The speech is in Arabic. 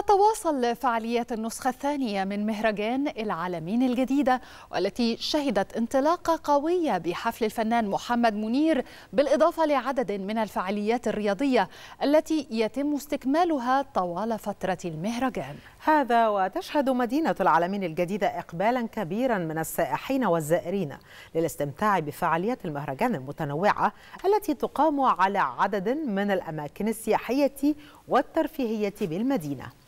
تتواصل فعاليات النسخة الثانية من مهرجان العالمين الجديدة والتي شهدت انطلاقة قوية بحفل الفنان محمد منير بالإضافة لعدد من الفعاليات الرياضية التي يتم استكمالها طوال فترة المهرجان هذا وتشهد مدينة العالمين الجديدة إقبالا كبيرا من السائحين والزائرين للاستمتاع بفعاليات المهرجان المتنوعة التي تقام على عدد من الأماكن السياحية والترفيهية بالمدينة